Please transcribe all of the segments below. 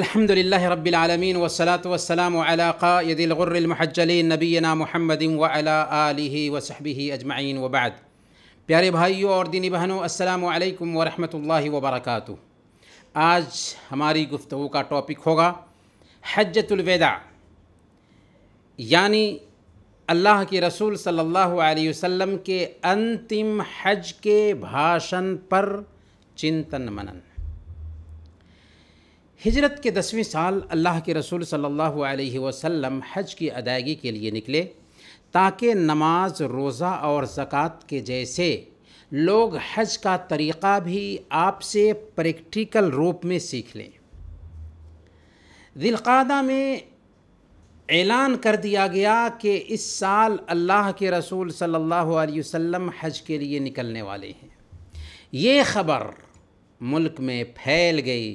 الحمد لله رب العالمين والصلاة والسلام على قائد الغر المحجلين نبينا محمد وعلى آله وصحبه أجمعين وبعد प्यारे भाइयों और दीनी बहनों अस्सलाम वालेकुम व रहमतुल्लाहि व बरकातहू आज हमारी गुफ्तगू का टॉपिक होगा हज्जतुल हजतुलविदा यानी अल्लाह के रसूल सल्लल्लाहु अलैहि वसल्लम के अंतिम हज के भाषण पर चिंतन मनन हिजरत के दसवें साल अल्लाह के रसूल सल्लल्लाहु अलैहि वसल्लम हज की अदायगी के लिए निकले ताकि नमाज रोज़ा और ज़क़़त के जैसे लोग हज का तरीक़ा भी आपसे प्रैक्टिकल रूप में सीख लें दिलकादा में ऐलान कर दिया गया कि इस साल अल्लाह के रसूल सल्लल्लाहु अलैहि वसल्लम हज के लिए निकलने वाले हैं ये ख़बर मुल्क में फैल गई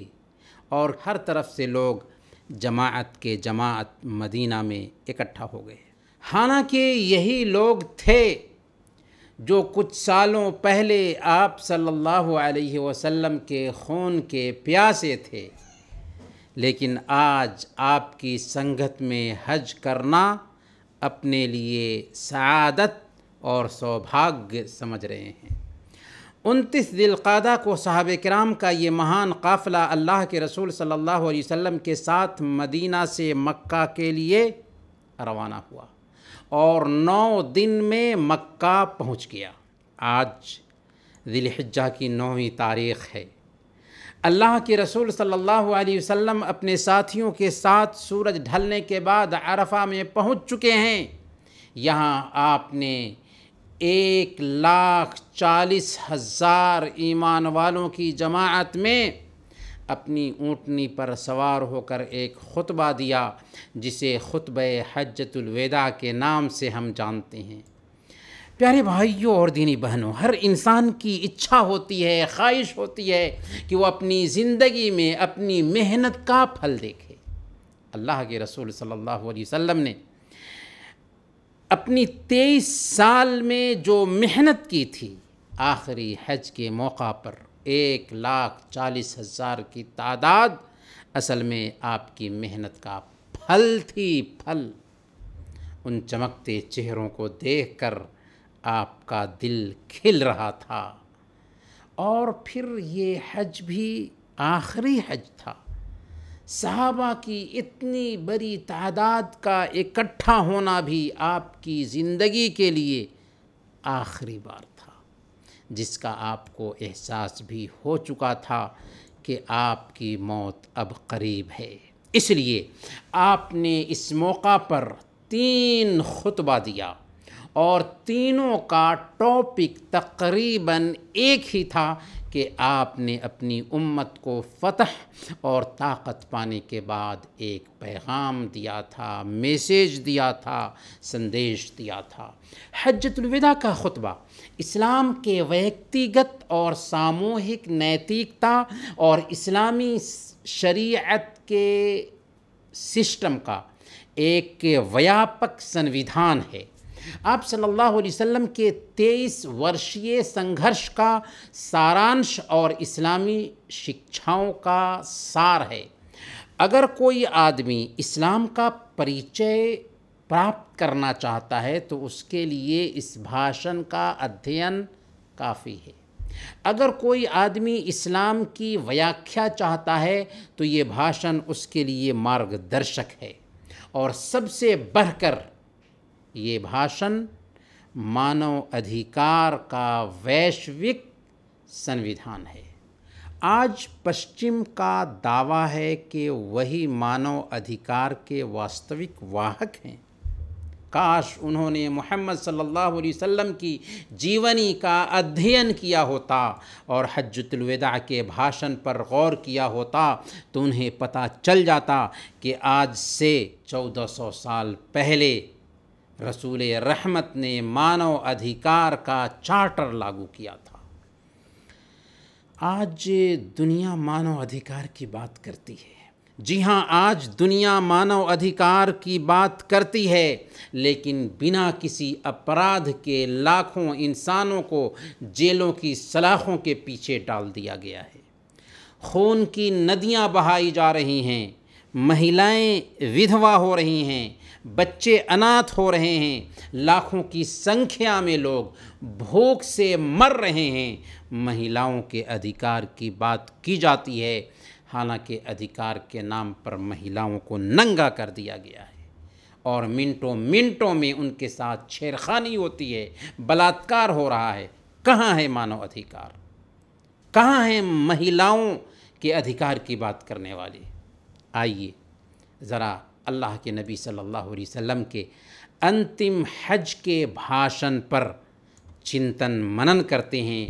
और हर तरफ से लोग जमात के जमात मदीना में इकट्ठा हो गए हालांकि यही लोग थे जो कुछ सालों पहले आप सल्लल्लाहु अलैहि वसल्लम के खून के प्यासे थे लेकिन आज आपकी संगत में हज करना अपने लिए सदत और सौभाग्य समझ रहे हैं उनतीस दिलकादा को साहब कराम का ये महान काफ़िला अल्लाह के रसूल सल्लल्लाहु अलैहि वसल्लम के साथ मदीना से मक्का के लिए रवाना हुआ और नौ दिन में मक्का पहुंच गया आज दिलहजा की नौवीं तारीख़ है अल्लाह के रसूल सल्लल्लाहु अलैहि वसल्लम अपने साथियों के साथ सूरज ढलने के बाद अरफा में पहुंच चुके हैं यहाँ आपने एक लाख चालीस हज़ार ईमान वालों की जमात में अपनी ऊँटनी पर सवार होकर एक खुतबा दिया जिसे खुतब हजतुलविदा के नाम से हम जानते हैं प्यारे भाइयों और दीनी बहनों हर इंसान की इच्छा होती है ख्वाहिश होती है कि वो अपनी ज़िंदगी में अपनी मेहनत का फल देखे अल्लाह के रसूल सल्लल्लाहु अलैहि वसल्लम ने अपनी तेईस साल में जो मेहनत की थी आखिरी हज के मौका पर एक लाख चालीस हज़ार की तादाद असल में आपकी मेहनत का फल थी फल उन चमकते चेहरों को देखकर आपका दिल खिल रहा था और फिर ये हज भी आखिरी हज था साहबा की इतनी बड़ी तादाद का इकट्ठा होना भी आपकी ज़िंदगी के लिए आखिरी बार था जिसका आपको एहसास भी हो चुका था कि आपकी मौत अब करीब है इसलिए आपने इस मौका पर तीन खुतबा दिया और तीनों का टॉपिक तकरीबन एक ही था कि आपने अपनी उम्मत को फतह और ताकत पाने के बाद एक पैगाम दिया था मैसेज दिया था संदेश दिया था हजतुलविदा का ख़ुतबा इस्लाम के व्यक्तिगत और सामूहिक नैतिकता और इस्लामी शरीयत के सिस्टम का एक व्यापक संविधान है आप सल्लल्लाहु अलैहि वसल्लम के तेईस वर्षीय संघर्ष का सारांश और इस्लामी शिक्षाओं का सार है अगर कोई आदमी इस्लाम का परिचय प्राप्त करना चाहता है तो उसके लिए इस भाषण का अध्ययन काफ़ी है अगर कोई आदमी इस्लाम की व्याख्या चाहता है तो ये भाषण उसके लिए मार्गदर्शक है और सबसे बढ़कर ये भाषण मानव अधिकार का वैश्विक संविधान है आज पश्चिम का दावा है कि वही मानव अधिकार के वास्तविक वाहक हैं काश उन्होंने मोहम्मद सल्लल्लाहु अलैहि वसल्लम की जीवनी का अध्ययन किया होता और हजतलविदा के भाषण पर गौर किया होता तो उन्हें पता चल जाता कि आज से 1400 साल पहले रसूल रहमत ने मानव अधिकार का चार्टर लागू किया था आज दुनिया मानव अधिकार की बात करती है जी हाँ आज दुनिया मानव अधिकार की बात करती है लेकिन बिना किसी अपराध के लाखों इंसानों को जेलों की सलाखों के पीछे डाल दिया गया है खून की नदियाँ बहाई जा रही हैं महिलाएं विधवा हो रही हैं बच्चे अनाथ हो रहे हैं लाखों की संख्या में लोग भूख से मर रहे हैं महिलाओं के अधिकार की बात की जाती है हालांकि अधिकार के नाम पर महिलाओं को नंगा कर दिया गया है और मिनटों मिनटों में उनके साथ छेड़खानी होती है बलात्कार हो रहा है कहाँ है मानव अधिकार कहाँ है महिलाओं के अधिकार की बात करने वाली आइए ज़रा अल्लाह के नबी सल्लल्लाहु अलैहि वसल्लम के अंतिम हज के भाषण पर चिंतन मनन करते हैं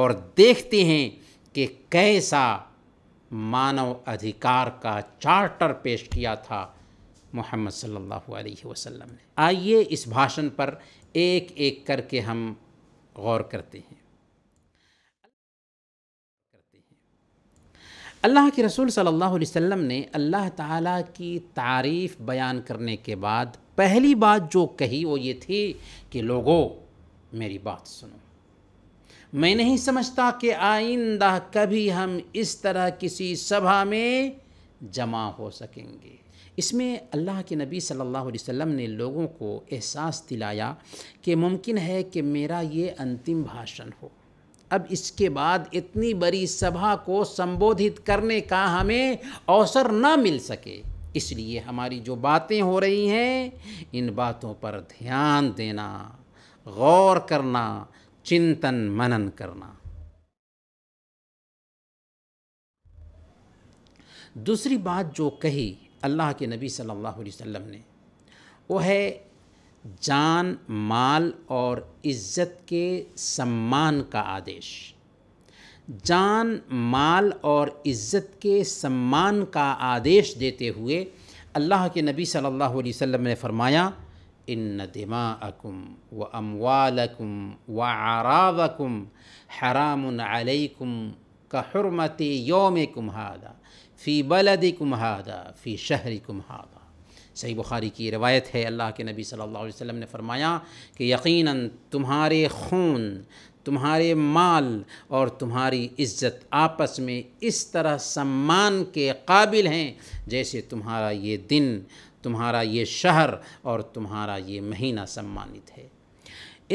और देखते हैं कि कैसा मानव अधिकार का चार्टर पेश किया था मोहम्मद सल्लल्लाहु अलैहि वसल्लम ने आइए इस भाषण पर एक एक करके हम गौर करते हैं अल्लाह के रसूल सल्लल्लाहु अलैहि वसल्लम ने अल्लाह ताला की तारीफ़ बयान करने के बाद पहली बात जो कही वो ये थी कि लोगों मेरी बात सुनो मैं नहीं समझता कि आइंदा कभी हम इस तरह किसी सभा में जमा हो सकेंगे इसमें अल्लाह के नबी सल्लल्लाहु अलैहि वसल्लम ने लोगों को एहसास दिलाया कि मुमकिन है कि मेरा ये अंतिम भाषण हो अब इसके बाद इतनी बड़ी सभा को संबोधित करने का हमें अवसर ना मिल सके इसलिए हमारी जो बातें हो रही हैं इन बातों पर ध्यान देना गौर करना चिंतन मनन करना दूसरी बात जो कही अल्लाह के नबी सल्लल्लाहु अलैहि वसल्लम ने वो है जान माल और इज्जत के सम्मान का आदेश जान माल और इज्जत के सम्मान का आदेश देते हुए अल्लाह के नबी सल्लल्लाहु अलैहि वसल्लम ने फरमाया इन दिमा व अमवालकुम व आरावकुम हराम अलैकुम का हरमत योम कुम्हादा फ़ी बलद कुम्हादा फ़ी शहर कुम्हादा सही बुखारी की रवायत है अल्लाह के नबी सल्लल्लाहु अलैहि वसल्लम ने फरमाया कि यकीनन तुम्हारे खून तुम्हारे माल और तुम्हारी इज्जत आपस में इस तरह सम्मान के काबिल हैं जैसे तुम्हारा ये दिन तुम्हारा ये शहर और तुम्हारा ये महीना सम्मानित है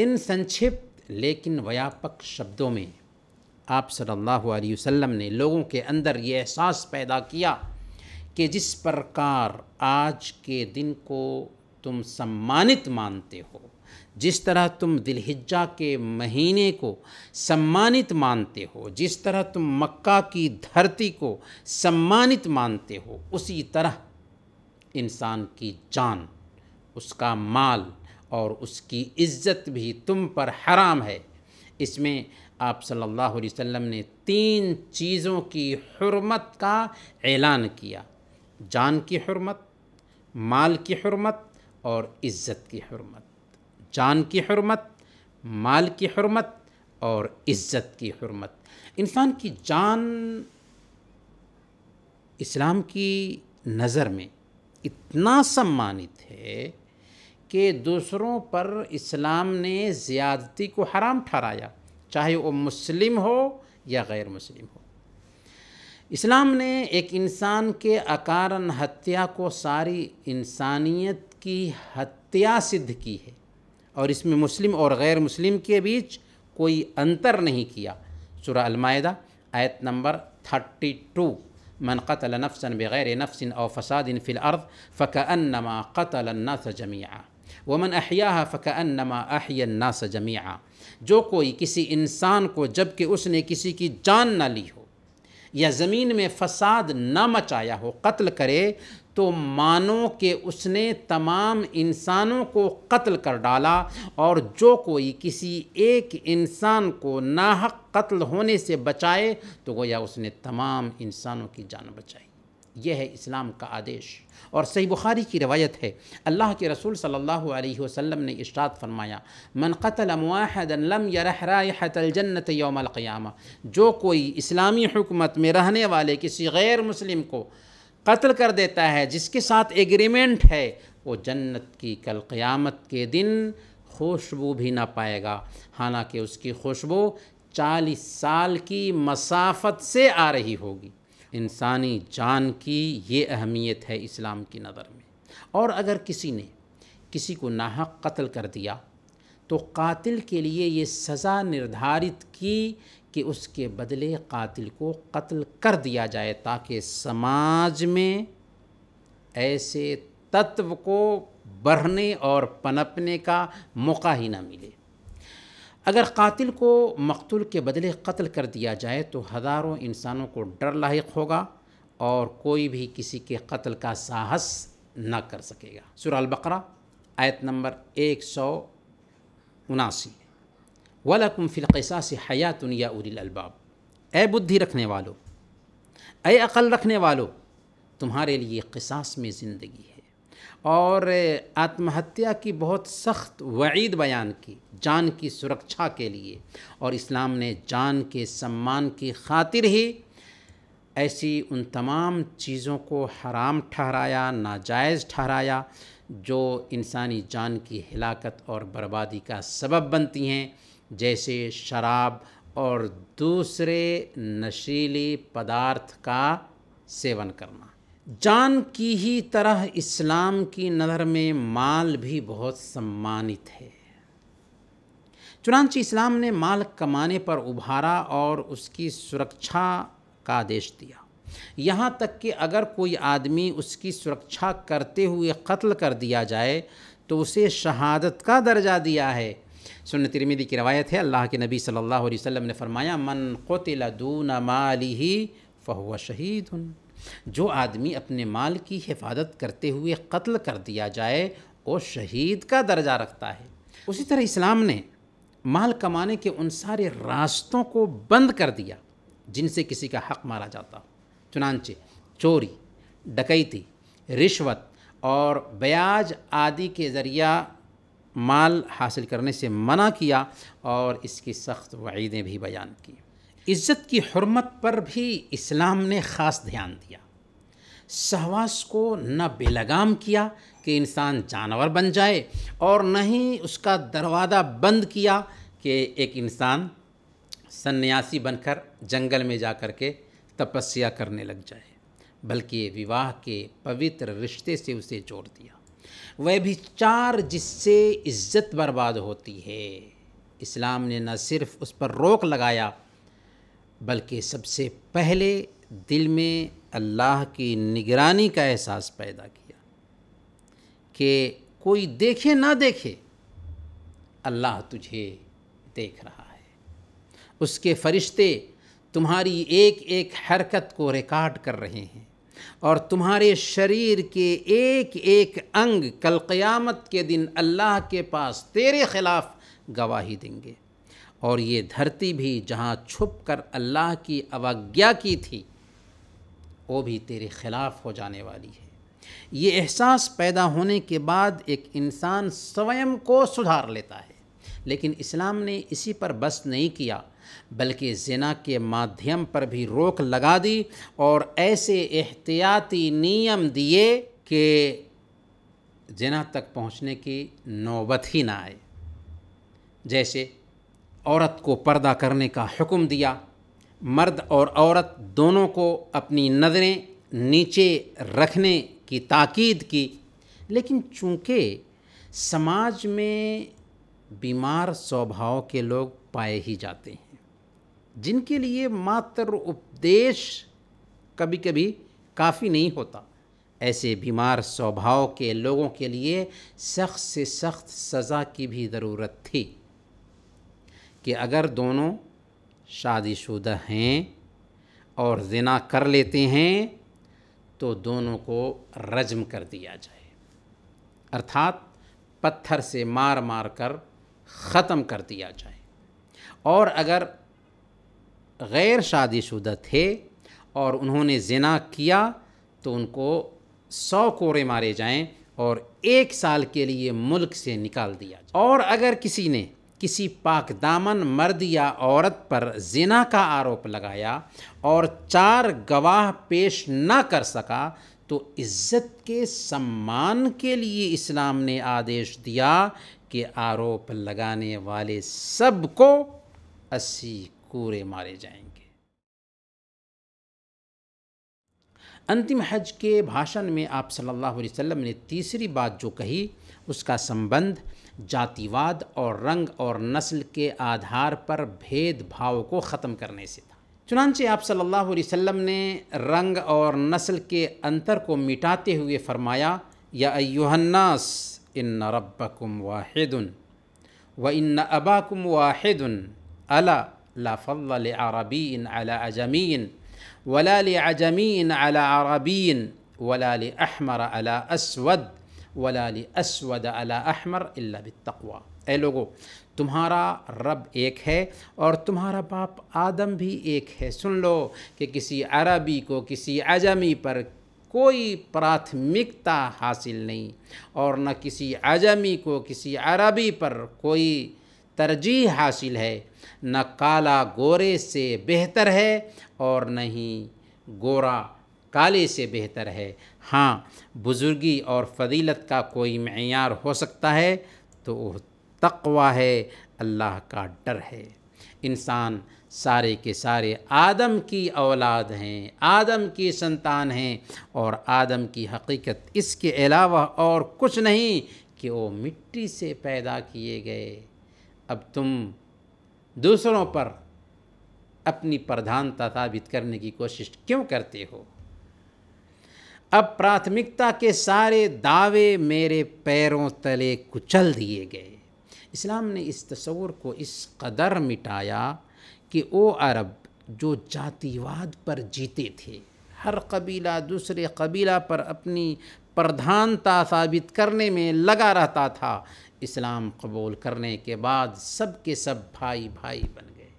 इन संक्षिप्त लेकिन व्यापक शब्दों में आप सल्लल्लाहु अलैहि वसल्लम ने लोगों के अंदर ये एहसास पैदा किया कि जिस प्रकार आज के दिन को तुम सम्मानित मानते हो जिस तरह तुम दिलहिज्जा के महीने को सम्मानित मानते हो जिस तरह तुम मक्का की धरती को सम्मानित मानते हो उसी तरह इंसान की जान उसका माल और उसकी इज्जत भी तुम पर हराम है इसमें आप सल्लल्लाहु अलैहि वसल्लम ने तीन चीज़ों की हरमत का ऐलान किया जान की हरमत माल की हरमत और इज़्ज़त की हरमत जान की हरमत माल की हरमत और इज़्ज़त की हरमत इंसान की जान इस्लाम की नज़र में इतना सम्मानित है कि दूसरों पर इस्लाम ने ज़्यादती को हराम ठहराया चाहे वो मुस्लिम हो या गैर मुस्लिम हो इस्लाम ने एक इंसान के अकारण हत्या को सारी इंसानियत की हत्या सिद्ध की है और इसमें मुस्लिम और गैर मुस्लिम के बीच कोई अंतर नहीं किया सुर अलमायदा आयत नंबर थर्टी टू मन कतल नफसन बग़ैर नफसिन और फसादिन फ़िल अर्द फ़कअनमा कतल नस जमिया वमन अहिया फ़कअनमा अहियन्नास जमिया जो कोई किसी इंसान को जबकि उसने किसी की जान ना ली हो या ज़मीन में फसाद न मचाया हो कत्ल करे तो मानो कि उसने तमाम इंसानों को कत्ल कर डाला और जो कोई किसी एक इंसान को नाहक कत्ल होने से बचाए तो गोया उसने तमाम इंसानों की जान बचाई यह है इस्लाम का आदेश और सही बुखारी की रवायत है अल्लाह के रसूल सल्लल्लाहु अलैहि वसल्लम ने इशात फरमाया मन कतल जन्नत यरहराजन्नत यौमक़्याम जो कोई इस्लामी हुकूमत में रहने वाले किसी गैर मुस्लिम को कत्ल कर देता है जिसके साथ एग्रीमेंट है वो जन्नत की कल क़यामत के दिन खुशबू भी ना पाएगा हालांकि उसकी खुशबू चालीस साल की मसाफत से आ रही होगी इंसानी जान की ये अहमियत है इस्लाम की नज़र में और अगर किसी ने किसी को नाहक कत्ल कर दिया तो कातिल के लिए ये सज़ा निर्धारित की कि उसके बदले कातिल को कत्ल कर दिया जाए ताकि समाज में ऐसे तत्व को बढ़ने और पनपने का मौका ही ना मिले अगर कातिल को मकतूल के बदले कत्ल कर दिया जाए तो हज़ारों इंसानों को डर लाक होगा और कोई भी किसी के कत्ल का साहस न कर सकेगा सुराल बकरा आयत नंबर एक सौ उनासी वलकुम फ़िलक़सा से हयातन या उलबाब ए बुद्धि रखने वालों अक़ल रखने वालों तुम्हारे लिए क़सास में ज़िंदगी है और आत्महत्या की बहुत सख्त वईद बयान की जान की सुरक्षा के लिए और इस्लाम ने जान के सम्मान की खातिर ही ऐसी उन तमाम चीज़ों को हराम ठहराया नाजायज़ ठहराया जो इंसानी जान की हिलाकत और बर्बादी का सबब बनती हैं जैसे शराब और दूसरे नशीली पदार्थ का सेवन करना जान की ही तरह इस्लाम की नज़र में माल भी बहुत सम्मानित है चुनानची इस्लाम ने माल कमाने पर उभारा और उसकी सुरक्षा का आदेश दिया यहाँ तक कि अगर कोई आदमी उसकी सुरक्षा करते हुए कत्ल कर दिया जाए तो उसे शहादत का दर्जा दिया है सुन तिरमिदी की रवायत है अल्लाह के नबी सल्लल्लाहु अलैहि वसल्लम ने फरमाया मन दू दून माली फ़हुआ शहीद जो आदमी अपने माल की हिफाजत करते हुए कत्ल कर दिया जाए वो शहीद का दर्जा रखता है उसी तरह इस्लाम ने माल कमाने के उन सारे रास्तों को बंद कर दिया जिनसे किसी का हक मारा जाता चुनानचे चोरी डकैती रिश्वत और ब्याज आदि के ज़रिया माल हासिल करने से मना किया और इसकी सख्त वीदें भी बयान की इज़्ज़त की हरमत पर भी इस्लाम ने ख़ास ध्यान दिया सहवास को न बेलगाम किया कि इंसान जानवर बन जाए और न ही उसका दरवाज़ा बंद किया कि एक इंसान सन्यासी बनकर जंगल में जा कर के तपस्या करने लग जाए बल्कि विवाह के पवित्र रिश्ते से उसे जोड़ दिया वह भी चार जिससे इज्जत बर्बाद होती है इस्लाम ने न सिर्फ उस पर रोक लगाया बल्कि सबसे पहले दिल में अल्लाह की निगरानी का एहसास पैदा किया कि कोई देखे ना देखे अल्लाह तुझे देख रहा है उसके फरिश्ते तुम्हारी एक एक हरकत को रिकॉर्ड कर रहे हैं और तुम्हारे शरीर के एक एक अंग कल क़यामत के दिन अल्लाह के पास तेरे ख़िलाफ़ गवाही देंगे और ये धरती भी जहाँ छुप कर अल्लाह की अवज्ञा की थी वो भी तेरे खिलाफ हो जाने वाली है ये एहसास पैदा होने के बाद एक इंसान स्वयं को सुधार लेता है लेकिन इस्लाम ने इसी पर बस नहीं किया बल्कि जना के माध्यम पर भी रोक लगा दी और ऐसे एहतियाती नियम दिए कि जना तक पहुंचने की नौबत ही ना आए जैसे औरत को पर्दा करने का हुक्म दिया मर्द और औरत दोनों को अपनी नज़रें नीचे रखने की ताकीद की लेकिन चूँकि समाज में बीमार स्वभाव के लोग पाए ही जाते हैं जिनके लिए मात्र उपदेश कभी कभी काफ़ी नहीं होता ऐसे बीमार स्वभाव के लोगों के लिए सख्त से सख्त सज़ा की भी ज़रूरत थी कि अगर दोनों शादीशुदा हैं और जना कर लेते हैं तो दोनों को रजम कर दिया जाए अर्थात पत्थर से मार मार कर ख़त्म कर दिया जाए और अगर गैर शादीशुदा थे और उन्होंने जना किया तो उनको सौ कोरे मारे जाएं और एक साल के लिए मुल्क से निकाल दिया जाए और अगर किसी ने किसी पाक दामन मर्द या औरत पर जिना का आरोप लगाया और चार गवाह पेश न कर सका तो इज़्ज़त के सम्मान के लिए इस्लाम ने आदेश दिया कि आरोप लगाने वाले सबको अस्सी कूरे मारे जाएंगे अंतिम हज के भाषण में आप सल्लल्लाहु अलैहि वसल्लम ने तीसरी बात जो कही उसका संबंध जातिवाद और रंग और नस्ल के आधार पर भेदभाव को ख़त्म करने से था चुनानचे आप सल्लल्लाहु अलैहि वसल्लम ने रंग और नस्ल के अंतर को मिटाते हुए फरमाया या अयुहन्नास इन रब्बकुम वाहिदुन व इन अबाकुम वाहिदन अला ला फल आरबीन अला अजमीन वला अजमीन अला अरबीन वला अहमर अला असवद वलाली असवद अला अहमर अल्ला बतवा ए लोगो तुम्हारा रब एक है और तुम्हारा बाप आदम भी एक है सुन लो कि किसी अरबी को किसी अजमी पर कोई प्राथमिकता हासिल नहीं और न किसी अजमी को किसी अरबी पर कोई तरजीह हासिल है न काला गोरे से बेहतर है और न ही गोरा काले से बेहतर है हाँ बुज़ुर्गी और फजीलत का कोई मैार हो सकता है तो वह तकवा है अल्लाह का डर है इंसान सारे के सारे आदम की औलाद हैं आदम की संतान हैं और आदम की हकीकत इसके अलावा और कुछ नहीं कि वो मिट्टी से पैदा किए गए अब तुम दूसरों पर अपनी प्रधानता साबित करने की कोशिश क्यों करते हो अब प्राथमिकता के सारे दावे मेरे पैरों तले कुचल दिए गए इस्लाम ने इस तस्वूर को इस कदर मिटाया कि ओ अरब जो जातिवाद पर जीते थे हर कबीला दूसरे कबीला पर अपनी प्रधानता साबित करने में लगा रहता था इस्लाम कबूल करने के बाद सब के सब भाई भाई बन गए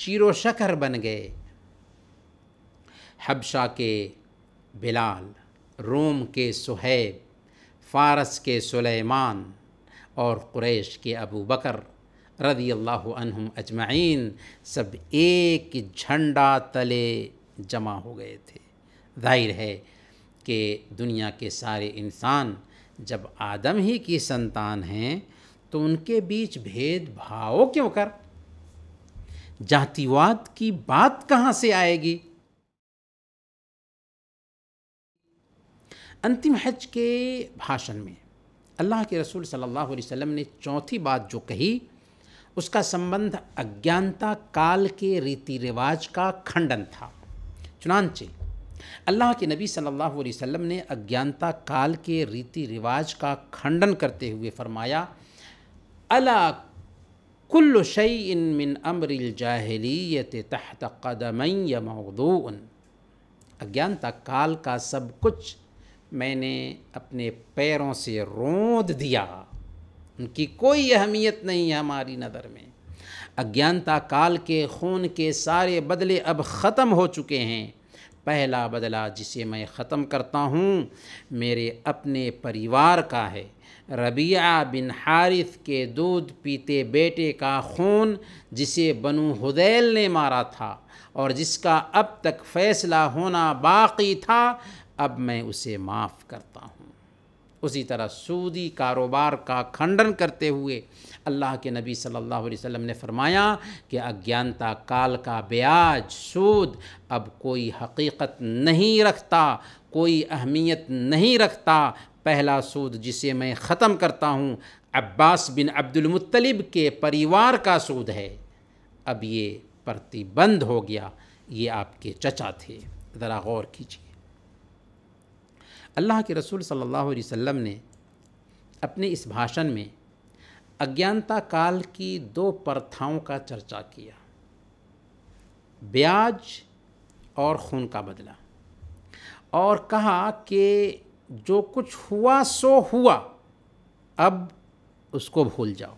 शीर शकर बन गए हबशा के बिलाल रोम के सुहैब फ़ारस के सुलेमान और क्रैश के अबू बकर रदी अल्लाह अजमाइन सब एक झंडा तले जमा हो गए थे जाहिर है कि दुनिया के सारे इंसान जब आदम ही की संतान हैं तो उनके बीच भेदभाव क्यों कर जातिवाद की बात कहाँ से आएगी अंतिम हज के भाषण में अल्लाह के रसूल सल्लल्लाहु अलैहि वसल्लम ने चौथी बात जो कही उसका संबंध अज्ञानता काल के रीति रिवाज का खंडन था चुनानचे अल्लाह के नबी सल्लल्लाहु अलैहि वसल्लम ने अज्ञानता काल के रीति रिवाज का खंडन करते हुए फरमाया अला कुल्ल शई इन मिन अमरिल जाहलीत तहत कदम अज्ञानता काल का सब कुछ मैंने अपने पैरों से रोंद दिया उनकी कोई अहमियत नहीं है हमारी नज़र में अज्ञानता काल के खून के सारे बदले अब ख़त्म हो चुके हैं पहला बदला जिसे मैं ख़त्म करता हूँ मेरे अपने परिवार का है रबिया बिन हारिफ के दूध पीते बेटे का खून जिसे बनु हुदैल ने मारा था और जिसका अब तक फैसला होना बाकी था अब मैं उसे माफ़ करता हूँ उसी तरह सूदी कारोबार का खंडन करते हुए अल्लाह के नबी सल्लल्लाहु अलैहि वसल्लम ने फरमाया कि अज्ञानता काल का ब्याज सूद अब कोई हकीकत नहीं रखता कोई अहमियत नहीं रखता पहला सूद जिसे मैं ख़त्म करता हूँ अब्बास बिन अब्दुलमतलब के परिवार का सूद है अब ये प्रतिबंध हो गया ये आपके चचा थे ज़रा गौर कीजिए अल्लाह के रसूल सल्लल्लाहु अलैहि वसल्लम ने अपने इस भाषण में अज्ञानता काल की दो प्रथाओं का चर्चा किया ब्याज और खून का बदला और कहा कि जो कुछ हुआ सो हुआ अब उसको भूल जाओ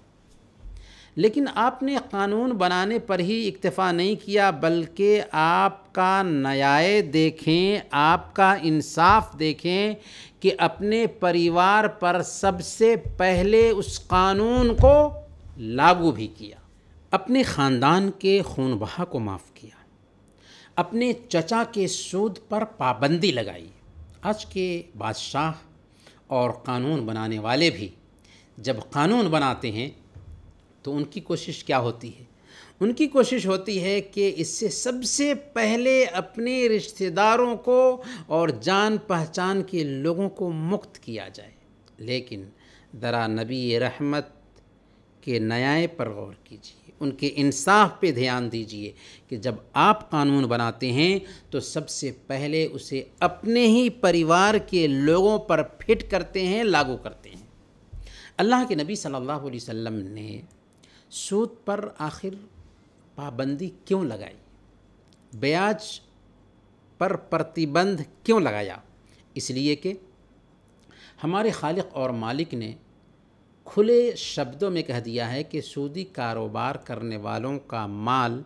लेकिन आपने कानून बनाने पर ही इक्तफ़ा नहीं किया बल्कि आपका न्याय देखें आपका इंसाफ देखें कि अपने परिवार पर सबसे पहले उस कानून को लागू भी किया अपने ख़ानदान के खून बहा को माफ़ किया अपने चचा के सूद पर पाबंदी लगाई आज के बादशाह और कानून बनाने वाले भी जब कानून बनाते हैं तो उनकी कोशिश क्या होती है उनकी कोशिश होती है कि इससे सबसे पहले अपने रिश्तेदारों को और जान पहचान के लोगों को मुक्त किया जाए लेकिन दरा नबी रहमत के नयाए पर गौर कीजिए उनके इंसाफ पे ध्यान दीजिए कि जब आप कानून बनाते हैं तो सबसे पहले उसे अपने ही परिवार के लोगों पर फिट करते हैं लागू करते हैं अल्लाह के नबी सल्लल्लाहु अलैहि वसल्लम ने सूद पर आखिर पाबंदी क्यों लगाई ब्याज पर प्रतिबंध क्यों लगाया इसलिए कि हमारे खालिक और मालिक ने खुले शब्दों में कह दिया है कि सूदी कारोबार करने वालों का माल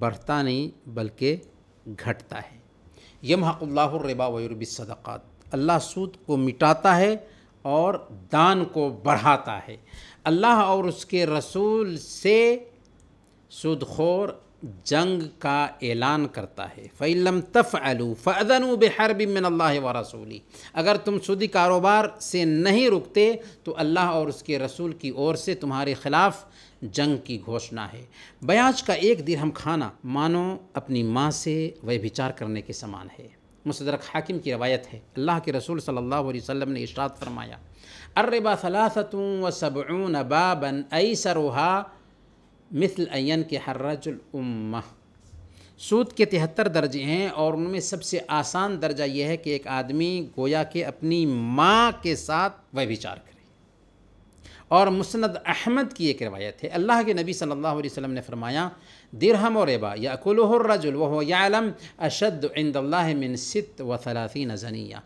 बढ़ता नहीं बल्कि घटता है यमहक़ुल्लाबा सदक़ात अल्लाह सूद को मिटाता है और दान को बढ़ाता है अल्लाह और उसके रसूल से सुदखोर जंग का ऐलान करता है फ़ैलम तफ़ अलू फ़न बहर बिमिन व रसूली अगर तुम सूदी कारोबार से नहीं रुकते तो अल्लाह और उसके रसूल की ओर से तुम्हारे ख़िलाफ़ जंग की घोषणा है बयाज का एक दिरहम खाना मानो अपनी माँ से वह विचार करने के समान है मुसदरक हाकिम की रवायत है अल्लाह के रसूल सल्ला वसम ने इशात फरमाया अर्रबा सलासतूँ व सबून बाबन अई सरोहा मिसल अन के हर्रजुल्म सूद के तिहत्तर दर्जे हैं और उनमें सबसे आसान दर्जा यह है कि एक आदमी गोया के अपनी माँ के साथ वह विचार करे और मुस्ंद अहमद की एक रवायत है अल्लाह के नबी सल्लल्लाहु अलैहि वसल्लम ने फरमाया दिरहम और रेबा याकुलरजुल वह यालम अशद इंदल्ला मिन सित व सलासी नजनिया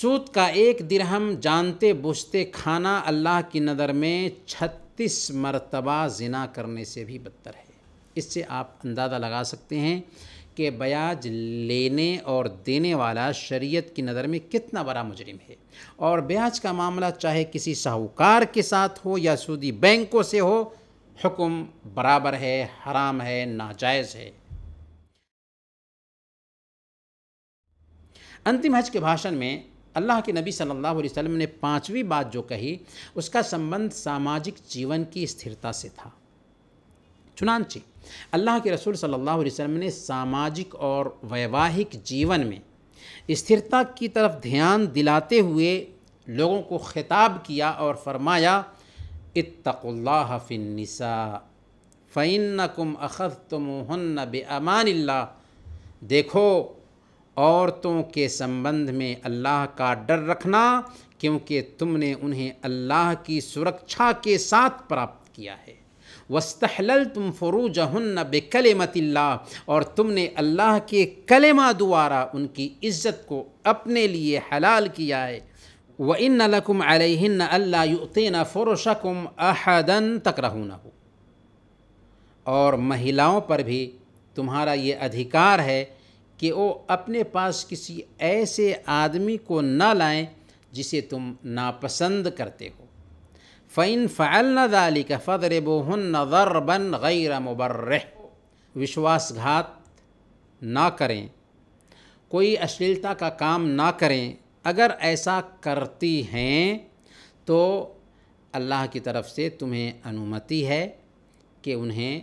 सूद का एक दिरहम जानते बूझते खाना अल्लाह की नज़र में छत्तीस मरतबा जिना करने से भी बदतर है इससे आप अंदाज़ा लगा सकते हैं कि ब्याज लेने और देने वाला शरीयत की नज़र में कितना बड़ा मुजरिम है और ब्याज का मामला चाहे किसी साहूकार के साथ हो या सूदी बैंकों से हो हुक्म बराबर है हराम है नाजायज़ है अंतिम हज के भाषण में अल्लाह के नबी सल्लल्लाहु अलैहि वसल्लम ने पांचवी बात जो कही उसका संबंध सामाजिक जीवन की स्थिरता से था चुनानचे अल्लाह के रसूल सल्लल्लाहु अलैहि वसल्लम ने सामाजिक और वैवाहिक जीवन में स्थिरता की तरफ ध्यान दिलाते हुए लोगों को खिताब किया और फरमाया इत्तकुल्लाह फ़िन फ़ैन नकुम अखद तुम देखो औरतों के संबंध में अल्लाह का डर रखना क्योंकि तुमने उन्हें अल्लाह की सुरक्षा के साथ प्राप्त किया है वस्तहलल तुम फ़रूज हन्न बेकलमतिल्ला और तुमने अल्लाह के कलेमा द्वारा उनकी इज्जत को अपने लिए हलाल किया है व इन लकुम अलहन अल्ला फ़ुरशकुम अहदन तक रहूना हो और महिलाओं पर भी तुम्हारा ये अधिकार है कि वो अपने पास किसी ऐसे आदमी को ना लाएं जिसे तुम नापसंद करते हो फ़ैन फ़ैल नदाली का फ़दर बोहन नदर बन गैर मुबर्र विश्वासघात ना करें कोई अश्लीलता का काम ना करें अगर ऐसा करती हैं तो अल्लाह की तरफ से तुम्हें अनुमति है कि उन्हें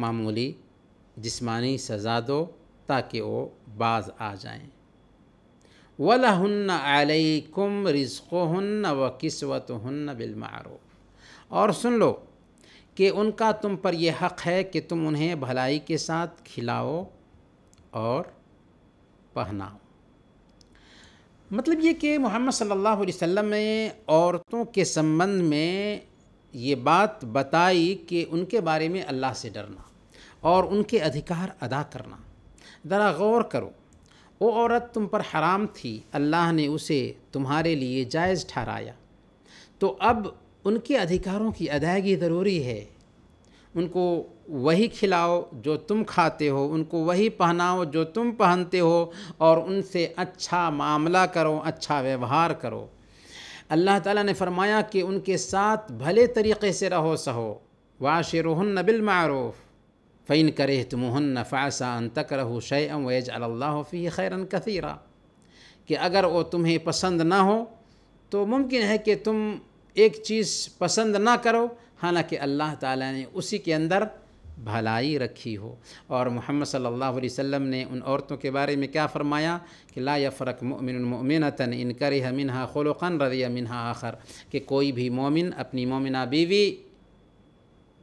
मामूली जिस्मानी सज़ा दो ताकि वो बाज आ जाएं कुम रिज़ो हन्न व किस्वत बिलमारूफ और सुन लो कि उनका तुम पर यह हक़ है कि तुम उन्हें भलाई के साथ खिलाओ और पहनाओ मतलब ये कि मोहम्मद सल्लल्लाहु अलैहि वसल्लम ने औरतों के संबंध में ये बात बताई कि उनके बारे में अल्लाह से डरना और उनके अधिकार अदा करना ज़रा गौर करो वो औरत तुम पर हराम थी अल्लाह ने उसे तुम्हारे लिए जायज़ ठहराया तो अब उनके अधिकारों की अदायगी ज़रूरी है उनको वही खिलाओ जो तुम खाते हो उनको वही पहनाओ जो तुम पहनते हो और उनसे अच्छा मामला करो अच्छा व्यवहार करो अल्लाह ताला ने फरमाया कि उनके साथ भले तरीक़े से रहो सहो वाशिरहन बिलमारूफ़ फ़ैन करे तुमहन फ़ासा अन तक रहो शय वैज अल्लाह फ़ी खैरन कसीरा कि अगर वो तुम्हें पसंद ना हो तो मुमकिन है कि तुम एक चीज़ पसंद ना करो हालांकि अल्लाह ताला ने उसी के अंदर भलाई रखी हो और मोहम्मद सल्लल्लाहु अलैहि वसल्लम ने उन औरतों के बारे में क्या फ़रमाया कि ला यफ़रक मोमिनतन इनकर मिनहा खलोक़न रविया मिनहा आखर कि कोई भी मोमिन अपनी मोमिना बीवी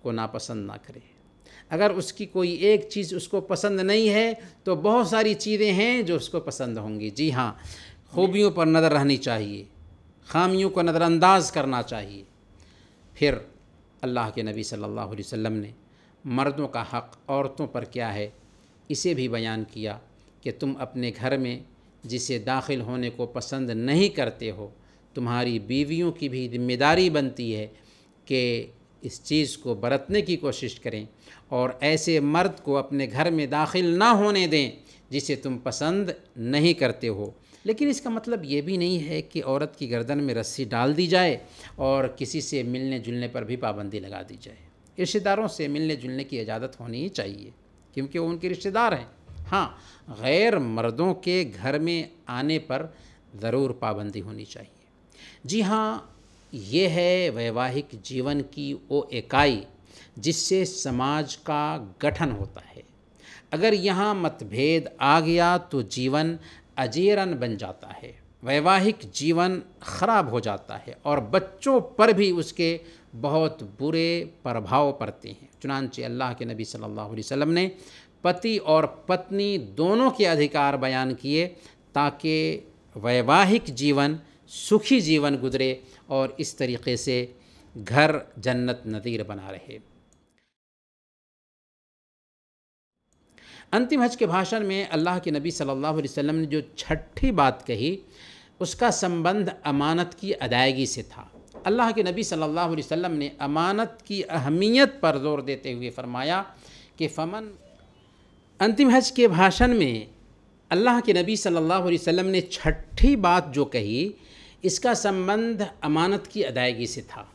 को नापसंद ना करे अगर उसकी कोई एक चीज़ उसको पसंद नहीं है तो बहुत सारी चीज़ें हैं जो उसको पसंद होंगी जी हाँ खूबियों पर नज़र रहनी चाहिए खामियों को नज़रअंदाज करना चाहिए फिर अल्लाह के नबी सल्लल्लाहु अलैहि वसल्लम ने मर्दों का हक़ औरतों पर क्या है इसे भी बयान किया कि तुम अपने घर में जिसे दाखिल होने को पसंद नहीं करते हो तुम्हारी बीवियों की भी जिम्मेदारी बनती है कि इस चीज़ को बरतने की कोशिश करें और ऐसे मर्द को अपने घर में दाखिल ना होने दें जिसे तुम पसंद नहीं करते हो लेकिन इसका मतलब ये भी नहीं है कि औरत की गर्दन में रस्सी डाल दी जाए और किसी से मिलने जुलने पर भी पाबंदी लगा दी जाए रिश्तेदारों से मिलने जुलने की इजाज़त होनी ही चाहिए क्योंकि वो उनके रिश्तेदार हैं हाँ गैर मर्दों के घर में आने पर ज़रूर पाबंदी होनी चाहिए जी हाँ ये है वैवाहिक जीवन की वो इकाई जिससे समाज का गठन होता है अगर यहाँ मतभेद आ गया तो जीवन अजीरन बन जाता है वैवाहिक जीवन खराब हो जाता है और बच्चों पर भी उसके बहुत बुरे प्रभाव पड़ते हैं चुनानचे अल्लाह के नबी सल्लल्लाहु अलैहि वसल्लम ने पति और पत्नी दोनों के अधिकार बयान किए ताकि वैवाहिक जीवन सुखी जीवन गुजरे और इस तरीके से घर जन्नत नज़ीर बना रहे अंतिम हज के भाषण में अल्लाह के नबी सल्लल्लाहु अलैहि वसल्लम ने जो छठी बात कही उसका संबंध अमानत की अदायगी से था अल्लाह के नबी सल्लल्लाहु अलैहि वसल्लम ने अमानत की अहमियत पर जोर देते हुए फरमाया कि फमन अंतिम हज के भाषण में अल्लाह के नबी सल्लल्लाहु अलैहि वसल्लम ने छठी बात जो कही इसका संबंध अमानत की अदायगी से था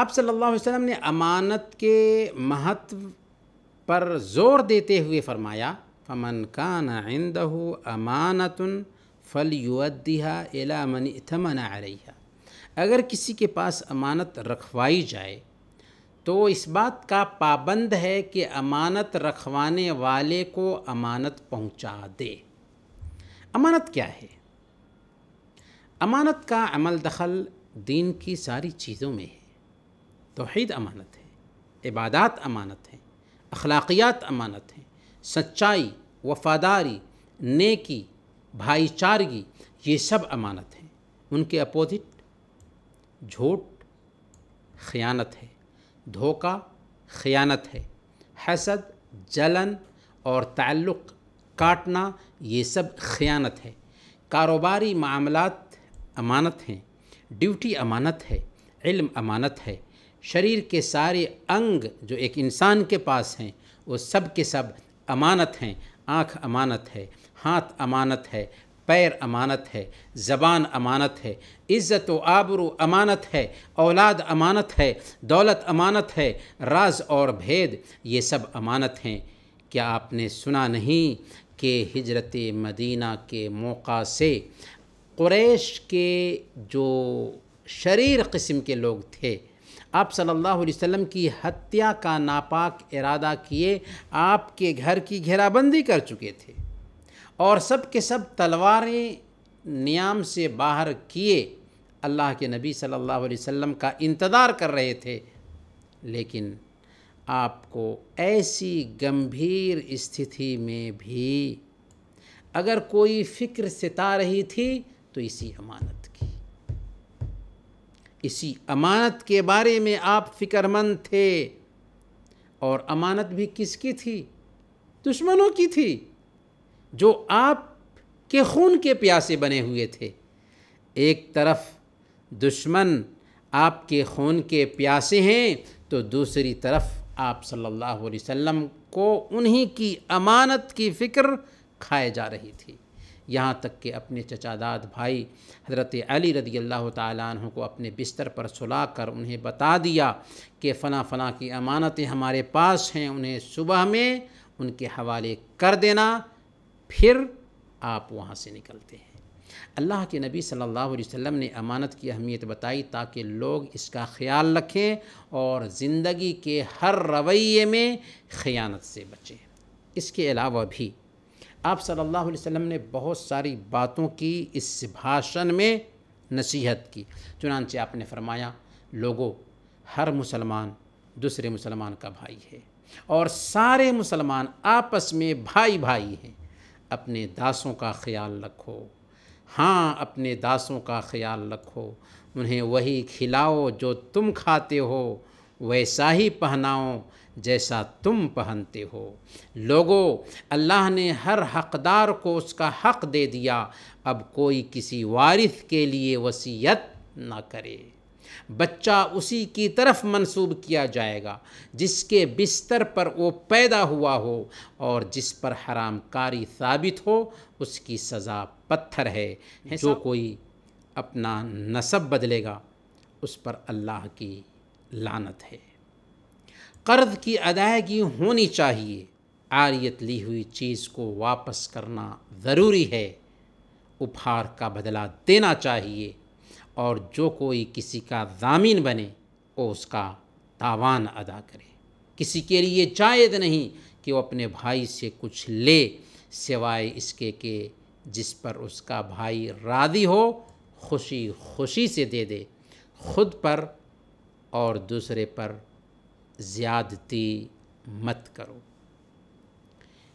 आप सल्लल्लाहु अलैहि वसल्लम ने अमानत के महत्व पर ज़ोर देते हुए फरमाया फमन कान आइंद अमानत फल युद्दिहा एला मन इथमन अगर किसी के पास अमानत रखवाई जाए तो इस बात का पाबंद है कि अमानत रखवाने वाले को अमानत पहुंचा दे अमानत क्या है अमानत का अमल दखल दीन की सारी चीज़ों में है तोहद अमानत है इबादत अमानत है अखलाकियात अमानत हैं सच्चाई वफादारी नेकी भाईचारगी ये सब अमानत हैं उनके अपोजिट झूठ ख़यानत है धोखा ख़यानत है हसद जलन और ताल्लुक़ काटना ये सब ख़यानत है कारोबारी मामलात अमानत हैं ड्यूटी अमानत है इल्म अमानत है शरीर के सारे अंग जो एक इंसान के पास हैं वो सब के सब अमानत हैं आँख अमानत है हाथ अमानत है पैर अमानत है ज़बान अमानत है इज़्ज़त व आबरू अमानत है औलाद अमानत है दौलत अमानत है राज और भेद ये सब अमानत हैं क्या आपने सुना नहीं कि हिजरत मदीना के मौका से कुरैश के जो शरीर किस्म के लोग थे आप सल्लल्लाहु अलैहि वसल्लम की हत्या का नापाक इरादा किए आपके घर की घेराबंदी कर चुके थे और सब के सब तलवारें नियाम से बाहर किए अल्लाह के नबी सल्लल्लाहु अलैहि वसल्लम का इंतज़ार कर रहे थे लेकिन आपको ऐसी गंभीर स्थिति में भी अगर कोई फ़िक्र सता रही थी तो इसी अमानत की इसी अमानत के बारे में आप फिक्रमंद थे और अमानत भी किसकी थी दुश्मनों की थी जो आप के खून के प्यासे बने हुए थे एक तरफ दुश्मन आपके खून के प्यासे हैं तो दूसरी तरफ आप सल्लल्लाहु अलैहि वसल्लम को उन्हीं की अमानत की फ़िक्र खाए जा रही थी यहाँ तक कि अपने चचादाद भाई हज़रत अली रदी अल्लाह तु को अपने बिस्तर पर सुला कर उन्हें बता दिया कि फ़ला फ़ला की अमानतें हमारे पास हैं उन्हें सुबह में उनके हवाले कर देना फिर आप वहाँ से निकलते हैं अल्लाह के नबी सल्लल्लाहु अलैहि वसल्लम ने अमानत की अहमियत बताई ताकि लोग इसका ख्याल रखें और ज़िंदगी के हर रवैये में ख़यानत से बचें इसके अलावा भी आप सल्लल्लाहु अलैहि वसल्लम ने बहुत सारी बातों की इस भाषण में नसीहत की चुनानचे आपने फरमाया लोगों हर मुसलमान दूसरे मुसलमान का भाई है और सारे मुसलमान आपस में भाई भाई हैं अपने दासों का ख्याल रखो हाँ अपने दासों का ख्याल रखो उन्हें वही खिलाओ जो तुम खाते हो वैसा ही पहनाओ जैसा तुम पहनते हो लोगों अल्लाह ने हर हकदार को उसका हक दे दिया अब कोई किसी वारिस के लिए वसीयत ना करे बच्चा उसी की तरफ मंसूब किया जाएगा जिसके बिस्तर पर वो पैदा हुआ हो और जिस पर हरामकारी साबित हो उसकी सज़ा पत्थर है, है जो कोई अपना नसब बदलेगा उस पर अल्लाह की लानत है कर्ज की अदायगी होनी चाहिए आरियत ली हुई चीज़ को वापस करना ज़रूरी है उपहार का बदला देना चाहिए और जो कोई किसी का जामीन बने वो उसका तावान अदा करे किसी के लिए जायद नहीं कि वो अपने भाई से कुछ ले सिवाय इसके के जिस पर उसका भाई राजी हो खुशी खुशी से दे दे खुद पर और दूसरे पर ज़्यादती मत करो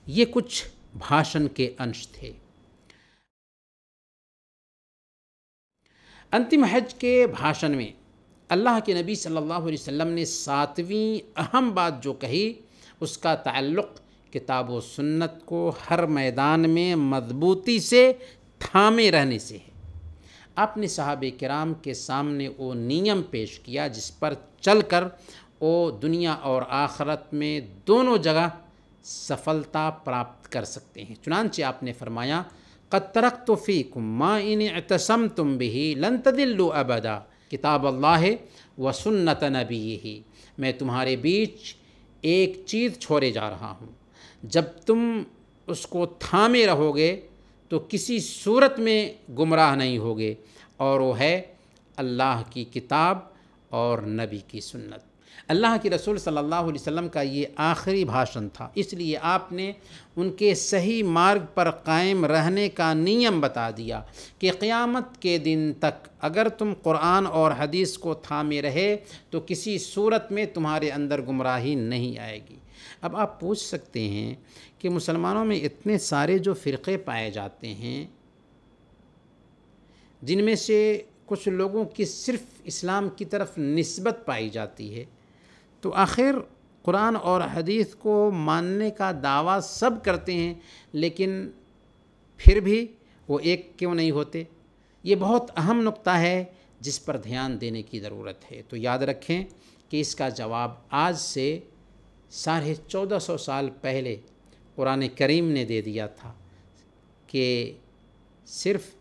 ये कुछ भाषण के अंश थे अंतिम हज के भाषण में अल्लाह के नबी सल्लल्लाहु अलैहि वसल्लम ने सातवीं अहम बात जो कही उसका ताल्लुक़ किताब व सुन्नत को हर मैदान में मजबूती से थामे रहने से है आपने साहब कराम के सामने वो नियम पेश किया जिस पर चलकर को दुनिया और आखरत में दोनों जगह सफलता प्राप्त कर सकते हैं चुनानचे आपने फरमाया कतरक तो फ़ीक माँ इन एतसम तुम भी लन तदिल्लु अबदा किताब अल्लाह व सुन्नत नबी ही मैं तुम्हारे बीच एक चीज़ छोड़े जा रहा हूँ जब तुम उसको थामे रहोगे तो किसी सूरत में गुमराह नहीं होगे और वो है अल्लाह की किताब और नबी की सुन्नत अल्लाह के रसूल सल्लल्लाहु अलैहि वसल्लम का ये आखिरी भाषण था इसलिए आपने उनके सही मार्ग पर कायम रहने का नियम बता दिया कि क़यामत के दिन तक अगर तुम कुरान और हदीस को थामे रहे तो किसी सूरत में तुम्हारे अंदर गुमराही नहीं आएगी अब आप पूछ सकते हैं कि मुसलमानों में इतने सारे जो फ़िरक़े पाए जाते हैं जिनमें से कुछ लोगों की सिर्फ़ इस्लाम की तरफ नस्बत पाई जाती है तो आखिर कुरान और हदीस को मानने का दावा सब करते हैं लेकिन फिर भी वो एक क्यों नहीं होते ये बहुत अहम नुक्ता है जिस पर ध्यान देने की ज़रूरत है तो याद रखें कि इसका जवाब आज से साढ़े चौदह सौ साल पहले कुरान करीम ने दे दिया था कि सिर्फ़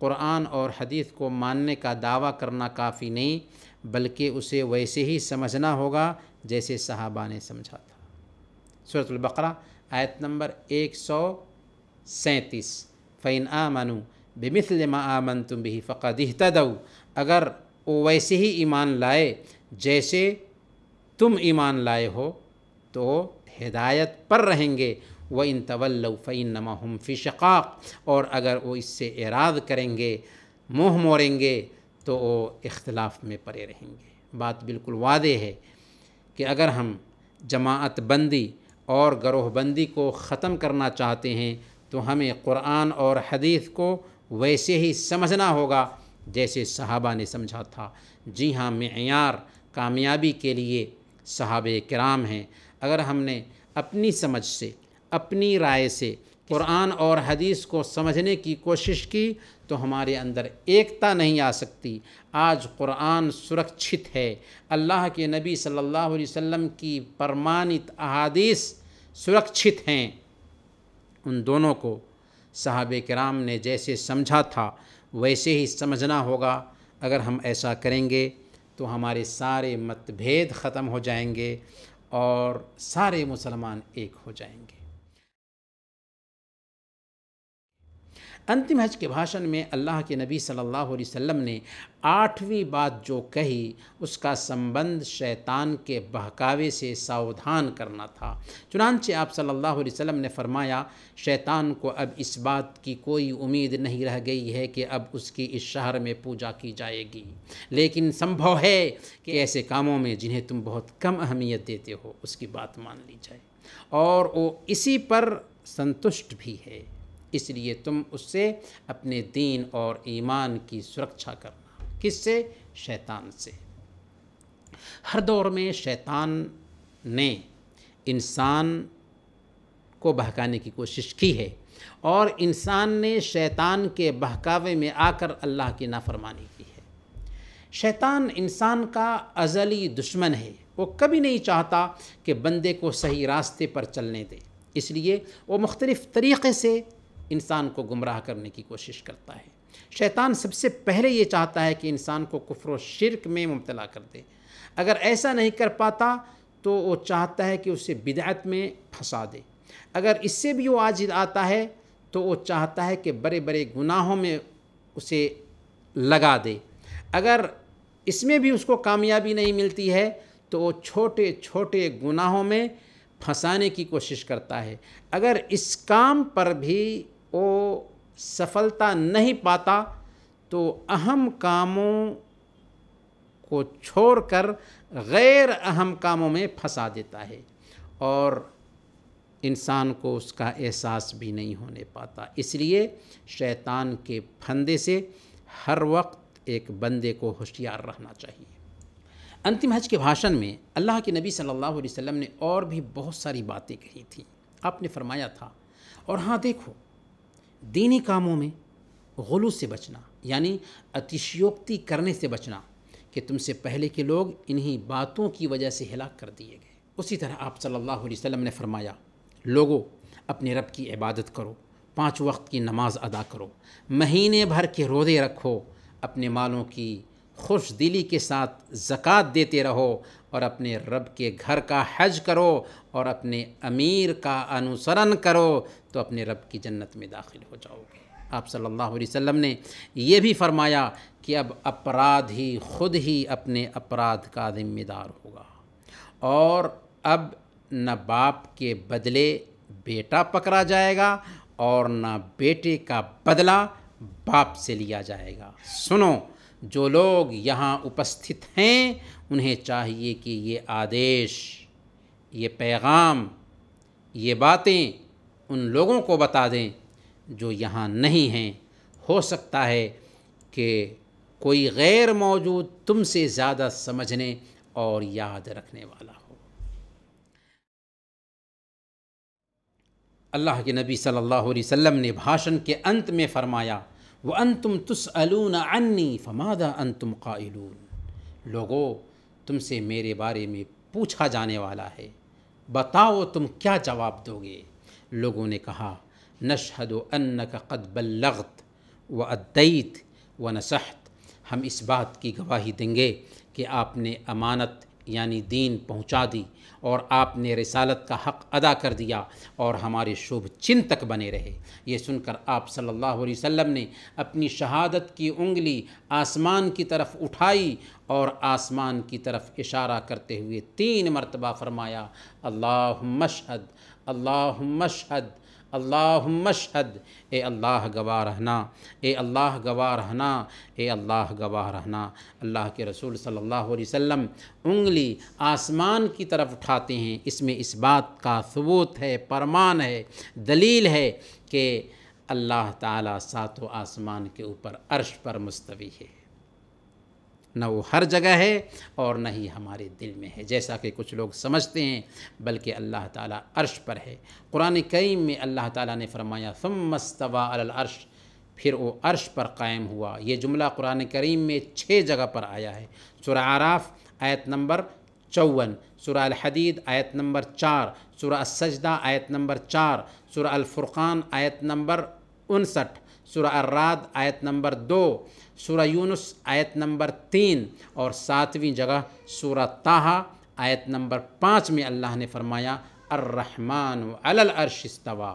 कुरान और हदीस को मानने का दावा करना काफ़ी नहीं बल्कि उसे वैसे ही समझना होगा जैसे साहबा ने समझा था सूरतलबकरा आयत नंबर एक सौ सैंतीस फ़ैन आमनु बेमिसल आमन तुम भी फ़क़दहतदऊ अगर वो वैसे ही ईमान लाए जैसे तुम ईमान लाए हो तो हिदायत पर रहेंगे व इन तवल्ल फ़ैन नमा हम शक़ाक और अगर वो इससे इराद करेंगे मुँह मोड़ेंगे तो वो इख्तलाफ में परे रहेंगे बात बिल्कुल वादे है कि अगर हम बंदी और गरोहबंदी को ख़त्म करना चाहते हैं तो हमें क़ुरान और हदीस को वैसे ही समझना होगा जैसे सहाबा ने समझा था जी हाँ मैार कामयाबी के लिए सहाबे कराम हैं अगर हमने अपनी समझ से अपनी राय से कुरान और हदीस को समझने की कोशिश की तो हमारे अंदर एकता नहीं आ सकती आज कुरान सुरक्षित है अल्लाह के नबी सल्लल्लाहु अलैहि वसल्लम की प्रमाणित अहादीस सुरक्षित हैं उन दोनों को साहब कराम ने जैसे समझा था वैसे ही समझना होगा अगर हम ऐसा करेंगे तो हमारे सारे मतभेद ख़त्म हो जाएंगे और सारे मुसलमान एक हो जाएंगे अंतिम हज के भाषण में अल्लाह के नबी सल्लल्लाहु अलैहि वसल्लम ने आठवीं बात जो कही उसका संबंध शैतान के बहकावे से सावधान करना था चुनानचे आप सल्लल्लाहु अलैहि वसल्लम ने फरमाया शैतान को अब इस बात की कोई उम्मीद नहीं रह गई है कि अब उसकी इस शहर में पूजा की जाएगी लेकिन संभव है कि ऐसे कामों में जिन्हें तुम बहुत कम अहमियत देते हो उसकी बात मान ली जाए और वो इसी पर संतुष्ट भी है इसलिए तुम उससे अपने दीन और ईमान की सुरक्षा करना किससे शैतान से हर दौर में शैतान ने इंसान को बहकाने की कोशिश की है और इंसान ने शैतान के बहकावे में आकर अल्लाह की नाफरमानी की है शैतान इंसान का अजली दुश्मन है वो कभी नहीं चाहता कि बंदे को सही रास्ते पर चलने दे इसलिए वो मुख्तलिफ़ तरीक़े से इंसान को गुमराह करने की कोशिश करता है शैतान सबसे पहले ये चाहता है कि इंसान को कुफर शिरक में मुबतला कर दे अगर ऐसा नहीं कर पाता तो वो चाहता है कि उसे बिदायत में फंसा दे अगर इससे भी वो आजिद आता है तो वो चाहता है कि बड़े बड़े गुनाहों में उसे लगा दे अगर इसमें भी उसको कामयाबी नहीं मिलती है तो वो छोटे छोटे गुनाहों में फंसाने की कोशिश करता है अगर इस काम पर भी वो सफलता नहीं पाता तो अहम कामों को छोड़कर गैर अहम कामों में फंसा देता है और इंसान को उसका एहसास भी नहीं होने पाता इसलिए शैतान के फंदे से हर वक्त एक बंदे को होशियार रहना चाहिए अंतिम हज के भाषण में अल्लाह के नबी सल्लल्लाहु अलैहि वसल्लम ने और भी बहुत सारी बातें कही थी आपने फरमाया था और हाँ देखो दीनी कामों में गलू से बचना यानी अतिशयोक्ति करने से बचना कि तुमसे पहले के लोग इन्हीं बातों की वजह से हिला कर दिए गए उसी तरह आप सल्लल्लाहु अलैहि वसल्लम ने फरमाया लोगों अपने रब की इबादत करो पांच वक्त की नमाज अदा करो महीने भर के रोदे रखो अपने मालों की खुश दिली के साथ ज़क़़त देते रहो और अपने रब के घर का हज करो और अपने अमीर का अनुसरण करो तो अपने रब की जन्नत में दाखिल हो जाओगे आप सल्लल्लाहु अलैहि वसल्लम ने यह भी फरमाया कि अब अपराध ही खुद ही अपने अपराध का ज़िम्मेदार होगा और अब न बाप के बदले बेटा पकड़ा जाएगा और न बेटे का बदला बाप से लिया जाएगा सुनो जो लोग यहाँ उपस्थित हैं उन्हें चाहिए कि ये आदेश ये पैगाम ये बातें उन लोगों को बता दें जो यहाँ नहीं हैं हो सकता है कि कोई गैर मौजूद तुमसे ज़्यादा समझने और याद रखने वाला हो अल्लाह के नबी सल्लल्लाहु अलैहि वसल्लम ने भाषण के अंत में फरमाया व अन तुम अलून अन्नी फमादा अन तुम लोगों तुमसे मेरे बारे में पूछा जाने वाला है बताओ तुम क्या जवाब दोगे लोगों ने कहा नशहद अन्न का कदबलगत व अद्दैत व नसहत हम इस बात की गवाही देंगे कि आपने अमानत यानी दीन पहुंचा दी और आपने रसालत का हक़ अदा कर दिया और हमारे शुभ चिंतक बने रहे ये सुनकर आप सल्लल्लाहु अलैहि वसल्लम ने अपनी शहादत की उंगली आसमान की तरफ उठाई और आसमान की तरफ इशारा करते हुए तीन मरतबा फरमाया अल्लाह मशहद अल्लाह मशहद अल्लाहमशद ए अल्लाह गवाह रहना ए अल्लाह गवाह रहना ए अल्लाह गवाह रहना अल्लाह के रसूल सल्लल्लाहु अलैहि वसल्लम उंगली आसमान की तरफ उठाते हैं इसमें इस बात का सबूत है परमान है दलील है कि अल्लाह ताला सातों आसमान के ऊपर अर्श पर मुस्तवी है न वो हर जगह है और न ही हमारे दिल में है जैसा कि कुछ लोग समझते हैं बल्कि अल्लाह ताला अर्श पर है कुरान करीम में अल्लाह ताला ने फरमाया फ़मस्तवा अर्श फिर वो अर्श पर कायम हुआ ये जुमला कुरान करीम में छः जगह पर आया है सुरा आराफ आयत नंबर चौवन सुरा हदीद आयत नंबर चार सुरा सजदा आयत नंबर चार सुरा अलफ़ुर्क़ान आयत नंबर उनसठ सूर्य अर्राद आयत नंबर दो सूर्य यूनुस आयत नंबर तीन और सातवीं जगह सूर्य ताहा आयत नंबर पाँच में अल्लाह ने फरमाया अर्रहमान अलल अर्श इस्तवा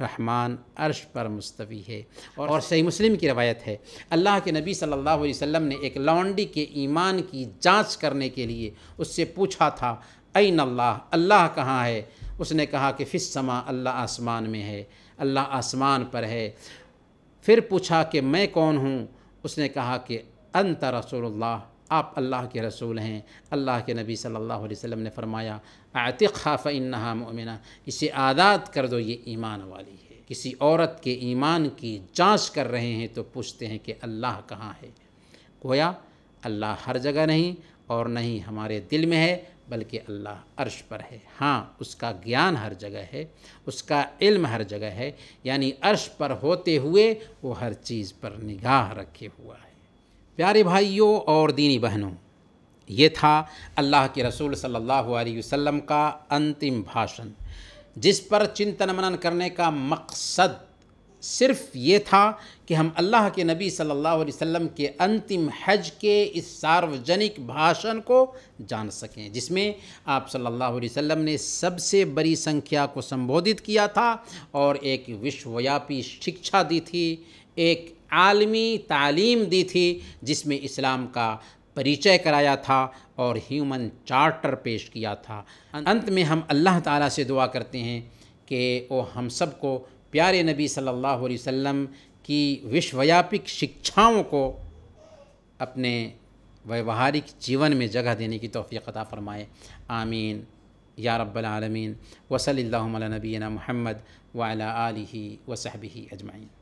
रहमान अर्श पर मुस्तवी है और, और सही मुस्लिम की रवायत है अल्लाह के नबी सल्लल्लाहु अलैहि वसल्लम ने एक लौंडी के ईमान की जांच करने के लिए उससे पूछा था ऐन अल्लाह अल्लाह कहाँ है उसने कहा कि फिस समा अल्लाह आसमान में है अल्लाह आसमान पर है फिर पूछा कि मैं कौन हूँ उसने कहा कि अंत रसूलुल्लाह आप अल्लाह के रसूल हैं अल्लाह के नबी सल्लल्लाहु अलैहि वसल्लम ने फरमाया आतिक खाफ इन्ना मोमिना इसे आदात कर दो ये ईमान वाली है किसी औरत के ईमान की जांच कर रहे हैं तो पूछते हैं कि अल्लाह कहाँ है गोया अल्लाह हर जगह नहीं और नहीं हमारे दिल में है बल्कि अल्लाह अर्श पर है हाँ उसका ज्ञान हर जगह है उसका इल्म हर जगह है यानी अर्श पर होते हुए वो हर चीज़ पर निगाह रखे हुआ है प्यारे भाइयों और दीनी बहनों ये था अल्लाह के रसूल सल्लल्लाहु अलैहि वसल्लम का अंतिम भाषण जिस पर चिंतन मनन करने का मकसद सिर्फ ये था कि हम अल्लाह के नबी सल्लल्लाहु अलैहि वसल्लम के अंतिम हज के इस सार्वजनिक भाषण को जान सकें जिसमें आप सल्लल्लाहु अलैहि वसल्लम ने सबसे बड़ी संख्या को संबोधित किया था और एक विश्वव्यापी शिक्षा दी थी एक आलमी तालीम दी थी जिसमें इस्लाम का परिचय कराया था और ह्यूमन चार्टर पेश किया था अंत में हम अल्लाह ताला से दुआ करते हैं कि वो हम सबको प्यारे नबी सल्लल्लाहु अलैहि वसल्लम की विश्वव्यापिक शिक्षाओं को अपने व्यवहारिक जीवन में जगह देने की तोफ़ी अता फ़रमाए आमीन या रब्बल आलमीन वसल्लम नबीना मोहम्मद वाल आलि वसहबी अजमाइन